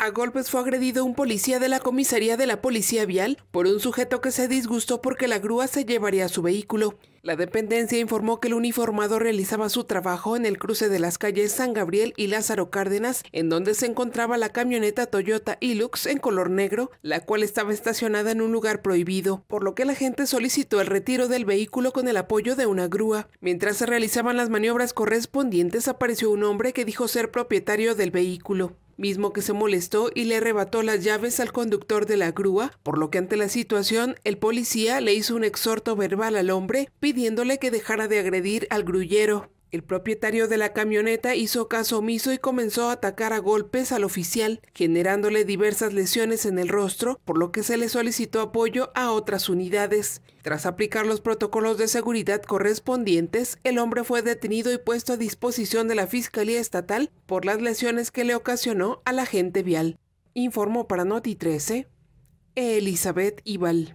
A golpes fue agredido un policía de la comisaría de la Policía Vial por un sujeto que se disgustó porque la grúa se llevaría su vehículo. La dependencia informó que el uniformado realizaba su trabajo en el cruce de las calles San Gabriel y Lázaro Cárdenas, en donde se encontraba la camioneta Toyota Hilux en color negro, la cual estaba estacionada en un lugar prohibido, por lo que la gente solicitó el retiro del vehículo con el apoyo de una grúa. Mientras se realizaban las maniobras correspondientes, apareció un hombre que dijo ser propietario del vehículo mismo que se molestó y le arrebató las llaves al conductor de la grúa, por lo que ante la situación el policía le hizo un exhorto verbal al hombre pidiéndole que dejara de agredir al grullero. El propietario de la camioneta hizo caso omiso y comenzó a atacar a golpes al oficial, generándole diversas lesiones en el rostro, por lo que se le solicitó apoyo a otras unidades. Tras aplicar los protocolos de seguridad correspondientes, el hombre fue detenido y puesto a disposición de la Fiscalía Estatal por las lesiones que le ocasionó al agente vial. Informó para Noti 13 Elizabeth Ibal.